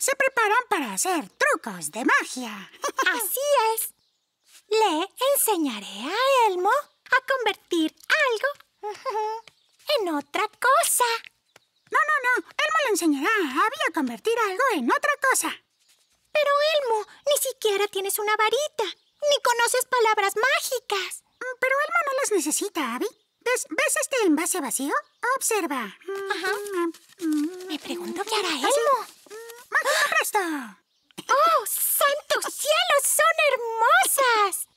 se preparan para hacer trucos de magia. Así es. Le enseñaré a Elmo a convertir algo en otra cosa. No, no, no. Elmo le enseñará a Abby a convertir algo en otra cosa. Pero Elmo, ni siquiera tienes una varita, ni conoces palabras mágicas. Mm, pero Elmo no las necesita, Abby. ¿Ves, este envase vacío? Observa. Mm, mm, Me pregunto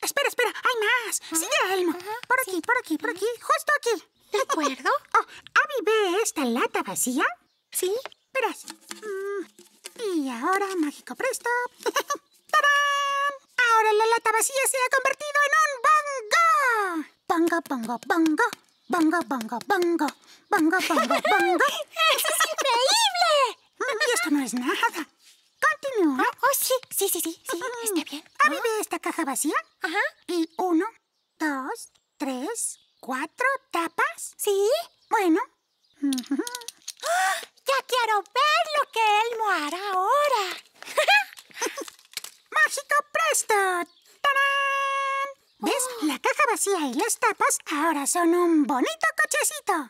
Espera, espera, hay más. Sigue, Elmo. Por aquí, por aquí, por aquí. Justo aquí. ¿De acuerdo? Oh, Abi ve esta lata vacía? Sí. Verás. Mm, y ahora, mágico presto. ¡Tarán! Ahora la lata vacía se ha convertido en un bongo. Bongo, bongo, bongo. Bongo, bongo, bongo. Bongo, bongo, bongo. ¡Eso es increíble! Y esto no es nada. Continúa. Ah, oh, sí, sí, sí. sí. Está bien. ¿Ya vive esta caja vacía. Ajá. Y uno, dos, tres, cuatro tapas. ¿Sí? Bueno. Ya quiero ver lo que él hará ahora. ¡Mágico presto! ¡Tarán! ¿Ves? Oh. La caja vacía y las tapas ahora son un bonito cochecito.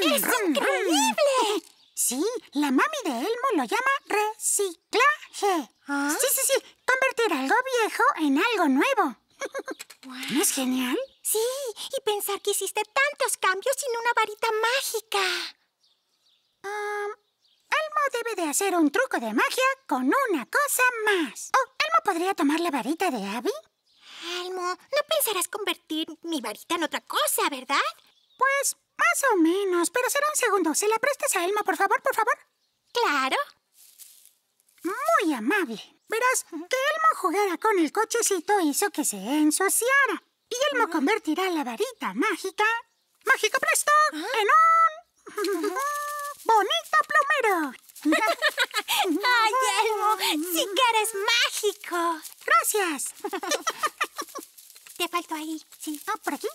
es increíble! Sí, la mami de Elmo lo llama reciclaje. Ah. Sí, sí, sí. Convertir algo viejo en algo nuevo. ¿No es genial? Sí, y pensar que hiciste tantos cambios sin una varita mágica. Elmo debe de hacer un truco de magia con una cosa más. oh, Elmo podría tomar la varita de Abby? Elmo, no pensarás convertir mi varita en otra cosa, ¿verdad? Pues más o menos, pero será un segundo. ¿Se la prestas a Elmo, por favor, por favor? Claro. Muy amable. Verás, que Elmo jugara con el cochecito hizo que se ensuciara. Y Elmo ah. convertirá la varita mágica, mágico presto, ah. en un bonito plumero. ¡Ay, Elmo! ¡Sí que eres mágico! Gracias. Te faltó ahí, sí. Ah, por aquí.